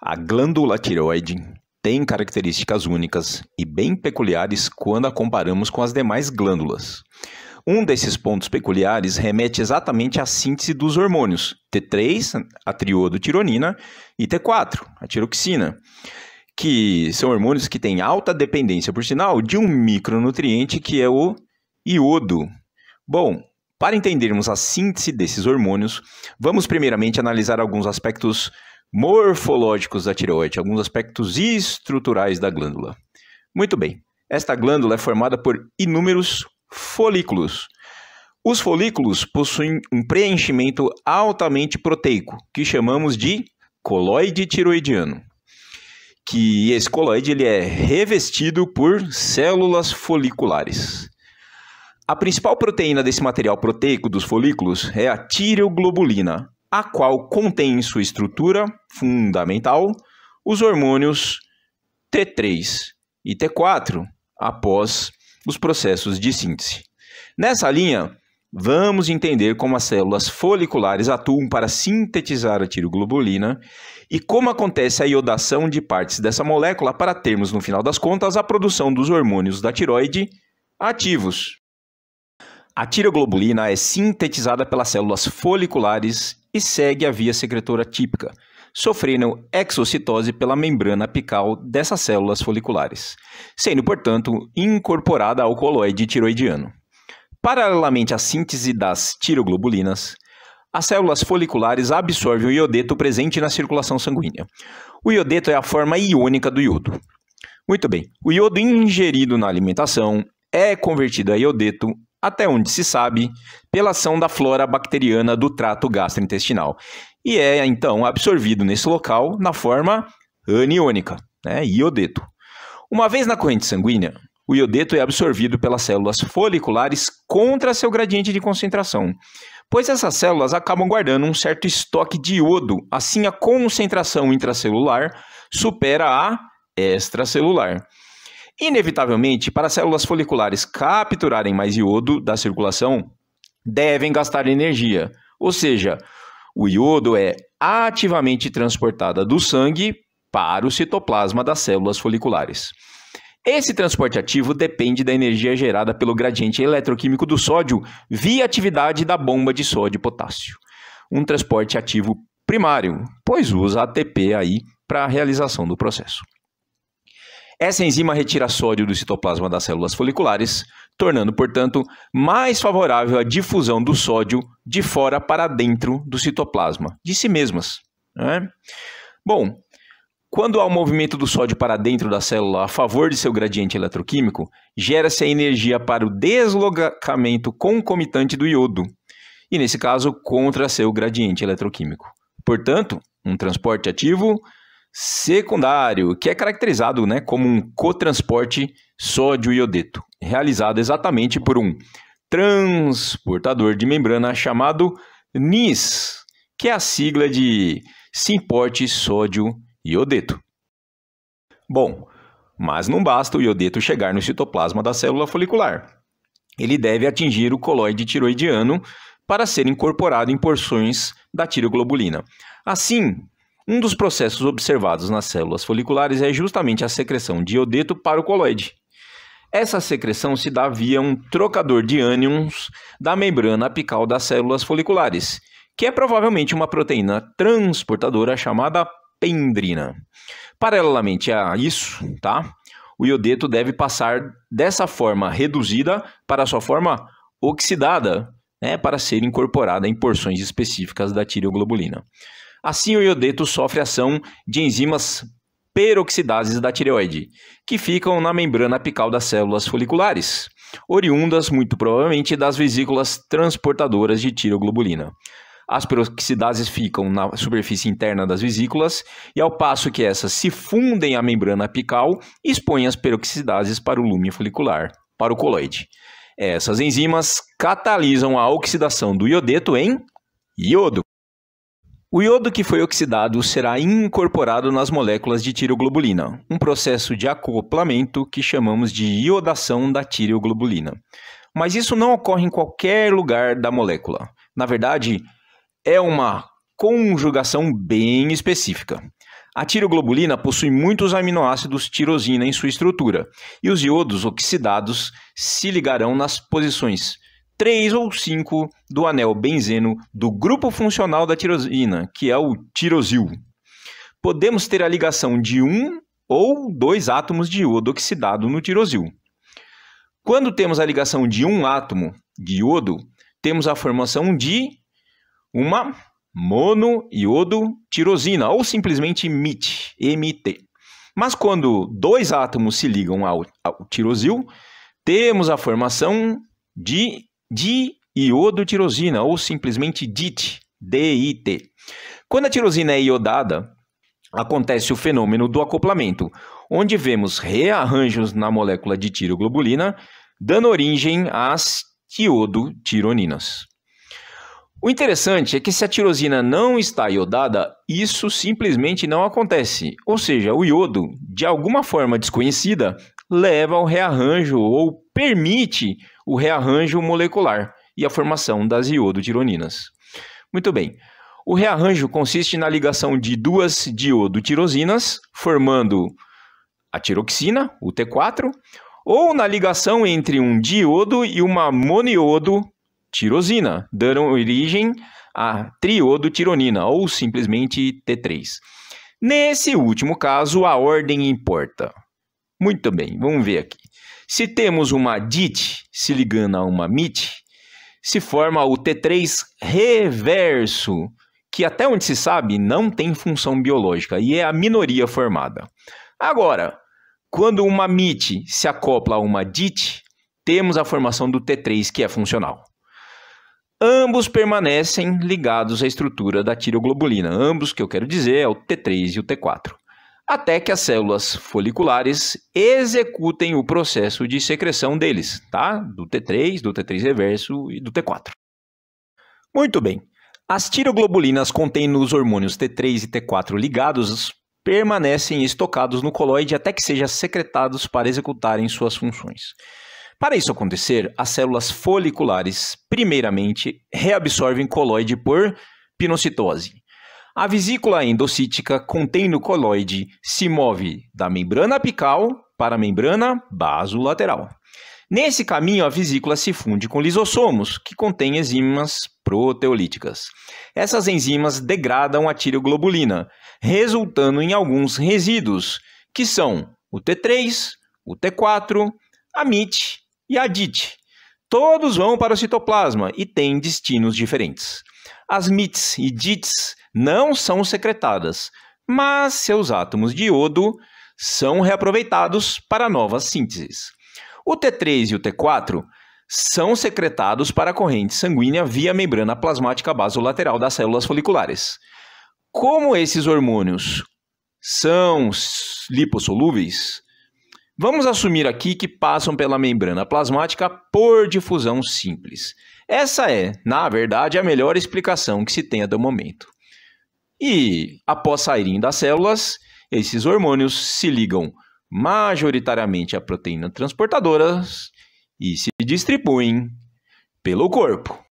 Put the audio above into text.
A glândula tireoide tem características únicas e bem peculiares quando a comparamos com as demais glândulas. Um desses pontos peculiares remete exatamente à síntese dos hormônios T3, a triodotironina, e T4, a tiroxina, que são hormônios que têm alta dependência, por sinal, de um micronutriente que é o iodo. Bom, para entendermos a síntese desses hormônios, vamos primeiramente analisar alguns aspectos morfológicos da tireoide, alguns aspectos estruturais da glândula. Muito bem, esta glândula é formada por inúmeros folículos. Os folículos possuem um preenchimento altamente proteico, que chamamos de coloide tiroidiano. Que esse coloide ele é revestido por células foliculares. A principal proteína desse material proteico dos folículos é a tireoglobulina, a qual contém em sua estrutura fundamental os hormônios T3 e T4 após os processos de síntese. Nessa linha, vamos entender como as células foliculares atuam para sintetizar a tiroglobulina e como acontece a iodação de partes dessa molécula para termos, no final das contas, a produção dos hormônios da tiroide ativos. A tiroglobulina é sintetizada pelas células foliculares e segue a via secretora típica, sofrendo exocitose pela membrana apical dessas células foliculares, sendo, portanto, incorporada ao coloide tiroidiano. Paralelamente à síntese das tiroglobulinas, as células foliculares absorvem o iodeto presente na circulação sanguínea. O iodeto é a forma iônica do iodo. Muito bem, o iodo ingerido na alimentação é convertido a iodeto até onde se sabe, pela ação da flora bacteriana do trato gastrointestinal. E é então absorvido nesse local na forma aniônica, né, iodeto. Uma vez na corrente sanguínea, o iodeto é absorvido pelas células foliculares contra seu gradiente de concentração, pois essas células acabam guardando um certo estoque de iodo, assim a concentração intracelular supera a extracelular. Inevitavelmente, para as células foliculares capturarem mais iodo da circulação, devem gastar energia. Ou seja, o iodo é ativamente transportado do sangue para o citoplasma das células foliculares. Esse transporte ativo depende da energia gerada pelo gradiente eletroquímico do sódio via atividade da bomba de sódio e potássio. Um transporte ativo primário, pois usa ATP aí para a realização do processo. Essa enzima retira sódio do citoplasma das células foliculares, tornando, portanto, mais favorável a difusão do sódio de fora para dentro do citoplasma, de si mesmas. Né? Bom, quando há o um movimento do sódio para dentro da célula a favor de seu gradiente eletroquímico, gera-se a energia para o deslocamento concomitante do iodo, e nesse caso, contra seu gradiente eletroquímico. Portanto, um transporte ativo secundário, que é caracterizado né, como um cotransporte sódio-iodeto, realizado exatamente por um transportador de membrana chamado NIS, que é a sigla de simporte sódio iodeto. Bom, mas não basta o iodeto chegar no citoplasma da célula folicular. Ele deve atingir o colóide tiroidiano para ser incorporado em porções da tiroglobulina. Assim, um dos processos observados nas células foliculares é justamente a secreção de iodeto para o coloide. Essa secreção se dá via um trocador de ânions da membrana apical das células foliculares, que é provavelmente uma proteína transportadora chamada pendrina. Paralelamente a isso, tá? O iodeto deve passar dessa forma reduzida para sua forma oxidada, né, para ser incorporada em porções específicas da tireoglobulina. Assim, o iodeto sofre ação de enzimas peroxidases da tireoide, que ficam na membrana apical das células foliculares, oriundas muito provavelmente das vesículas transportadoras de tiroglobulina. As peroxidases ficam na superfície interna das vesículas e, ao passo que essas se fundem à membrana apical, expõem as peroxidases para o lume folicular, para o coloide. Essas enzimas catalisam a oxidação do iodeto em iodo. O iodo que foi oxidado será incorporado nas moléculas de tiroglobulina, um processo de acoplamento que chamamos de iodação da tiroglobulina. Mas isso não ocorre em qualquer lugar da molécula. Na verdade, é uma conjugação bem específica. A tiroglobulina possui muitos aminoácidos tirosina em sua estrutura, e os iodos oxidados se ligarão nas posições 3 ou 5 do anel benzeno do grupo funcional da tirosina, que é o tirosil. Podemos ter a ligação de um ou dois átomos de iodo oxidado no tirosil. Quando temos a ligação de um átomo de iodo, temos a formação de uma monoiodotirosina, ou simplesmente MIT, MT. Mas quando dois átomos se ligam ao, ao tirosil, temos a formação de diiodotirosina, ou simplesmente DIT, DIT. Quando a tirosina é iodada, acontece o fenômeno do acoplamento, onde vemos rearranjos na molécula de tiroglobulina, dando origem às tiodotironinas. O interessante é que se a tirosina não está iodada, isso simplesmente não acontece. Ou seja, o iodo, de alguma forma desconhecida, leva ao rearranjo ou permite o rearranjo molecular e a formação das iodotironinas. Muito bem. O rearranjo consiste na ligação de duas diodotirosinas, formando a tiroxina, o T4, ou na ligação entre um diodo e uma moniodotirosina, tirosina, dando origem à triodotironina, ou simplesmente T3. Nesse último caso, a ordem importa. Muito bem, vamos ver aqui. Se temos uma DIT se ligando a uma MIT, se forma o T3 reverso, que até onde se sabe não tem função biológica e é a minoria formada. Agora, quando uma MIT se acopla a uma DIT, temos a formação do T3 que é funcional. Ambos permanecem ligados à estrutura da tiroglobulina. Ambos, que eu quero dizer, é o T3 e o T4 até que as células foliculares executem o processo de secreção deles, tá? Do T3, do T3 reverso e do T4. Muito bem. As tiroglobulinas contêm os hormônios T3 e T4 ligados permanecem estocados no coloide até que sejam secretados para executarem suas funções. Para isso acontecer, as células foliculares, primeiramente, reabsorvem coloide por pinocitose. A vesícula endocítica contém no coloide se move da membrana apical para a membrana basolateral. Nesse caminho, a vesícula se funde com lisossomos, que contêm enzimas proteolíticas. Essas enzimas degradam a tireoglobulina, resultando em alguns resíduos, que são o T3, o T4, a MIT e a DIT. Todos vão para o citoplasma e têm destinos diferentes. As MITs e DITs não são secretadas, mas seus átomos de iodo são reaproveitados para novas sínteses. O T3 e o T4 são secretados para a corrente sanguínea via membrana plasmática basolateral das células foliculares. Como esses hormônios são lipossolúveis, vamos assumir aqui que passam pela membrana plasmática por difusão simples. Essa é, na verdade, a melhor explicação que se tem até o momento. E após saírem das células, esses hormônios se ligam majoritariamente à proteína transportadora e se distribuem pelo corpo.